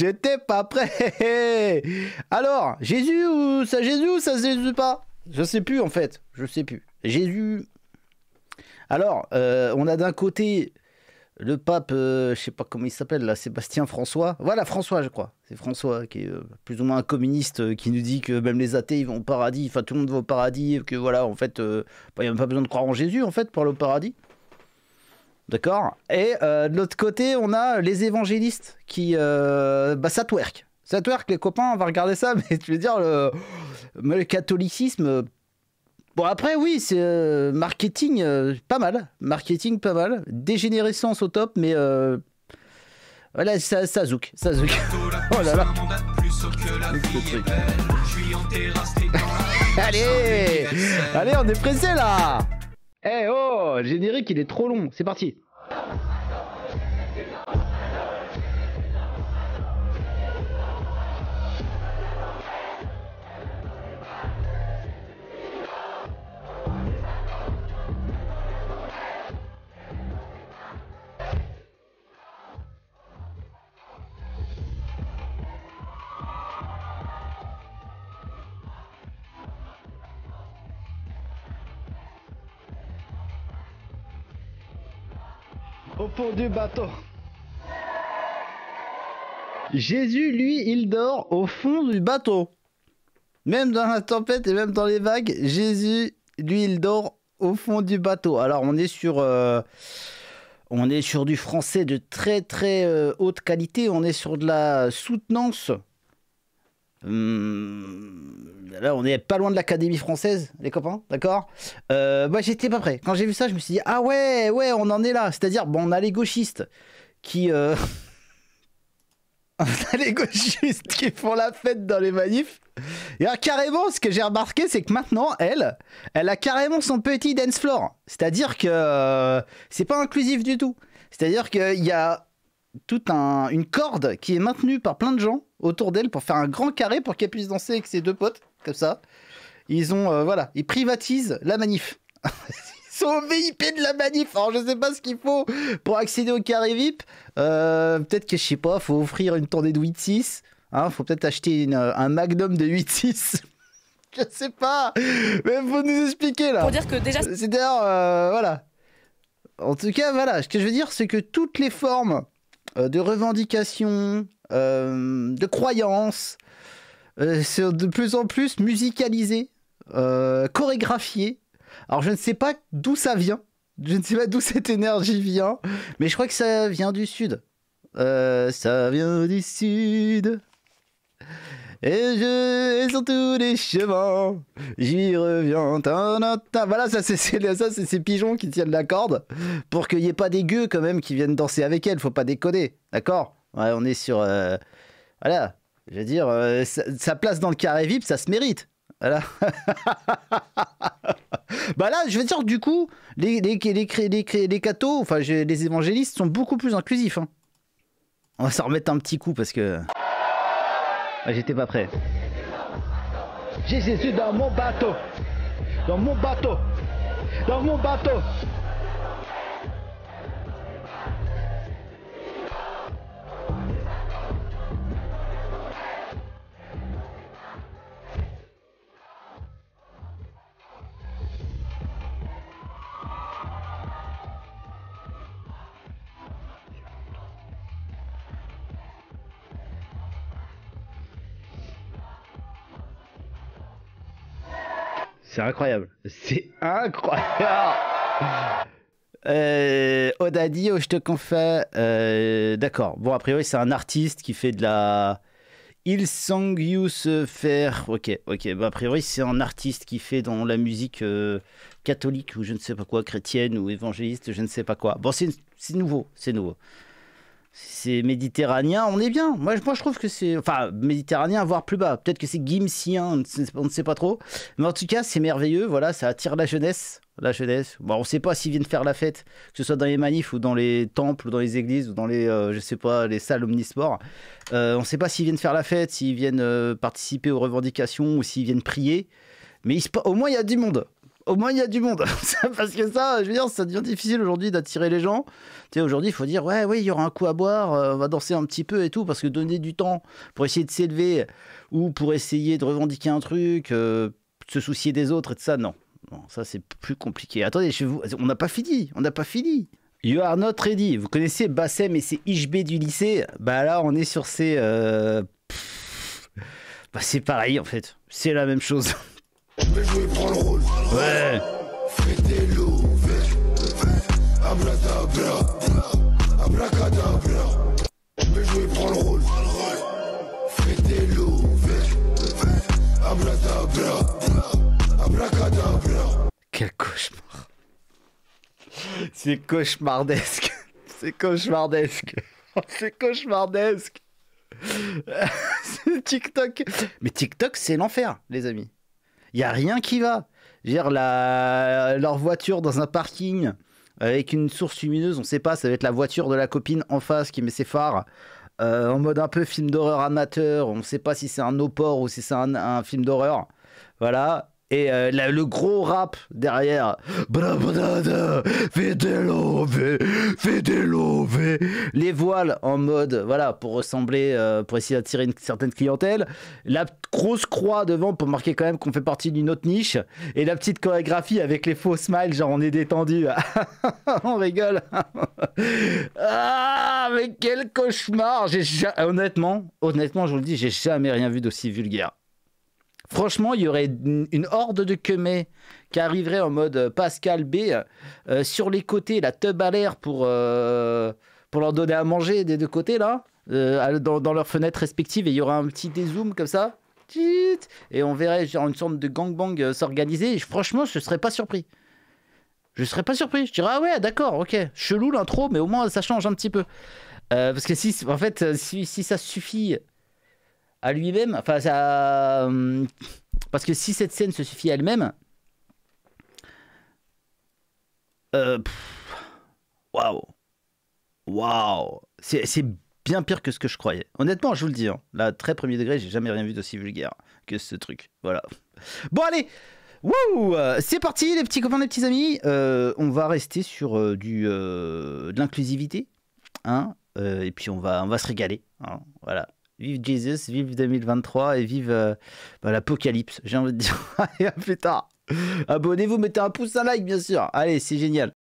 J'étais pas prêt. Alors, Jésus ou ça Jésus ou ça Jésus pas Je sais plus en fait. Je sais plus. Jésus. Alors, euh, on a d'un côté le pape, euh, je sais pas comment il s'appelle là, Sébastien François. Voilà François, je crois. C'est François qui est euh, plus ou moins un communiste qui nous dit que même les athées ils vont au paradis, enfin tout le monde va au paradis, que voilà en fait, il n'y a même pas besoin de croire en Jésus en fait pour aller au paradis. D'accord Et euh, de l'autre côté, on a les évangélistes qui. Euh, bah, ça twerk. Ça twerk, les copains, on va regarder ça, mais tu veux dire, le, catholicisme. Euh, bon, après, oui, c'est marketing, pas mal. Marketing, pas mal. Dégénérescence au top, mais. voilà, ça, ça Ça zouk. oh là là. Allez Allez, on est pressé là eh oh, générique, il est trop long. C'est parti. au fond du bateau. Jésus, lui, il dort au fond du bateau. Même dans la tempête et même dans les vagues, Jésus, lui, il dort au fond du bateau. Alors on est sur, euh, on est sur du français de très très euh, haute qualité, on est sur de la soutenance. Hum, là, on est pas loin de l'Académie française, les copains, d'accord Bah, j'étais pas prêt. Quand j'ai vu ça, je me suis dit, ah ouais, ouais, on en est là. C'est-à-dire, bon, on a les gauchistes qui. Euh, les gauchistes qui font la fête dans les manifs. Et carrément, ce que j'ai remarqué, c'est que maintenant, elle, elle a carrément son petit dance floor. C'est-à-dire que euh, c'est pas inclusif du tout. C'est-à-dire qu'il y a toute un, une corde qui est maintenue par plein de gens autour d'elle pour faire un grand carré pour qu'elle puisse danser avec ses deux potes, comme ça. Ils ont, euh, voilà, ils privatisent la manif. ils sont au VIP de la manif. Alors, je sais pas ce qu'il faut pour accéder au carré VIP. Euh, peut-être que, je sais pas, faut offrir une tournée de 8-6. Hein, faut peut-être acheter euh, un magnum de 8-6. je sais pas. Mais faut nous expliquer, là. Pour dire que déjà... C'est d'ailleurs, voilà. En tout cas, voilà, ce que je veux dire, c'est que toutes les formes de revendications, euh, de croyances. c'est euh, de plus en plus musicalisé, euh, chorégraphié. Alors je ne sais pas d'où ça vient, je ne sais pas d'où cette énergie vient, mais je crois que ça vient du sud. ça vient du sud. Et je et sur tous les chemins, j'y reviens. Voilà, ça c'est ces pigeons qui tiennent la corde pour qu'il n'y ait pas des gueux quand même qui viennent danser avec elle. Faut pas déconner, d'accord Ouais, on est sur. Euh, voilà. Je veux dire, euh, sa, place dans le carré VIP, ça se mérite. Voilà. bah là, je veux dire, du coup, les, les, les, les, les cathos, enfin, les évangélistes sont beaucoup plus inclusifs. Hein. On va s'en remettre un petit coup parce que. J'étais pas prêt. J'ai Jésus dans mon bateau. Dans mon bateau. Dans mon bateau. C'est incroyable. C'est incroyable. Euh, Odadi, oh, je te confie. Euh, d'accord. Bon, a priori, c'est un artiste qui fait de la. Il sang you se faire. Ok, ok. Bah, a priori, c'est un artiste qui fait dans la musique euh, catholique ou je ne sais pas quoi, chrétienne ou évangéliste, je ne sais pas quoi. Bon, c'est nouveau, c'est nouveau. C'est méditerranéen, on est bien. Moi, moi je trouve que c'est. Enfin, méditerranéen, voire plus bas. Peut-être que c'est guimsien, on ne sait pas trop. Mais en tout cas, c'est merveilleux, voilà, ça attire la jeunesse. La jeunesse. Bon, on ne sait pas s'ils viennent faire la fête, que ce soit dans les manifs ou dans les temples ou dans les églises ou dans les, je euh, je sais pas, les salles omnisports. Euh, on ne sait pas s'ils viennent faire la fête, s'ils viennent euh, participer aux revendications ou s'ils viennent prier. Mais au moins, il y a du monde au moins il y a du monde. Parce que ça, je veux dire, ça devient difficile aujourd'hui d'attirer les gens. Tu sais, aujourd'hui, il faut dire, ouais, oui, il y aura un coup à boire, euh, on va danser un petit peu et tout, parce que donner du temps pour essayer de s'élever ou pour essayer de revendiquer un truc, euh, se soucier des autres et de ça, non. non ça, c'est plus compliqué. Attendez, je vous... on n'a pas fini, on n'a pas fini. You are not ready. Vous connaissez Bassem et ses HB du lycée Bah là, on est sur ces... Euh, bah, c'est pareil, en fait. C'est la même chose. je vais jouer, le rôle. Ouais. Fais des loups, abracadabra, abracadabra. Je vais jouer, prends le rôle. Fais des loups, abracadabra, abracadabra. Quel cauchemar. C'est cauchemardesque. C'est cauchemardesque. C'est cauchemardesque. C'est TikTok. Mais TikTok, c'est l'enfer, les amis. Il n'y a rien qui va. Dire la... leur voiture dans un parking euh, avec une source lumineuse, on ne sait pas, ça va être la voiture de la copine en face qui met ses phares. Euh, en mode un peu film d'horreur amateur, on ne sait pas si c'est un no-port ou si c'est un, film d'horreur. Voilà, et euh, le gros rap derrière. Les voiles en mode, voilà, pour ressembler, euh, pour essayer d'attirer une certaine clientèle. La grosse croix devant pour marquer quand même qu'on fait partie d'une autre niche. Et la petite chorégraphie avec les faux smiles, genre on est détendu. on rigole. ah, mais quel cauchemar! Honnêtement, honnêtement, je vous le dis, j'ai jamais rien vu d'aussi vulgaire. Franchement, il y aurait une horde de quemets qui arriverait en mode euh, Pascal B euh, sur les côtés, la tube à l'air pour, euh, pour leur donner à manger des deux côtés, là, dans, leurs fenêtres respectives. Et il y aurait un petit dézoom comme ça. Et on verrait une sorte de gangbang s'organiser. Franchement, je ne serais pas surpris. Je ne serais pas surpris. Je dirais, ah ouais, d'accord, ok. Chelou l'intro, mais au moins ça change un petit peu. parce que si, en fait, si, si ça suffit à lui-même, enfin, ça, euh, parce que si cette scène se suffit à elle-même, euh, waouh, waouh, c'est bien pire que ce que je croyais. Honnêtement, je vous le dis, la hein, là, très premier degré, j'ai jamais rien vu d'aussi vulgaire que ce truc. Voilà. Bon, allez, Wouh euh, C'est parti les petits copains, les petits amis. on va rester sur du, de l'inclusivité. Hein et puis on va, on va se régaler. Hein, voilà. Vive Jesus, vive 2023 et vive euh, bah, l'apocalypse. J'ai envie de dire. Et à plus tard. Abonnez-vous, mettez un pouce, un like, bien sûr. Allez, c'est génial.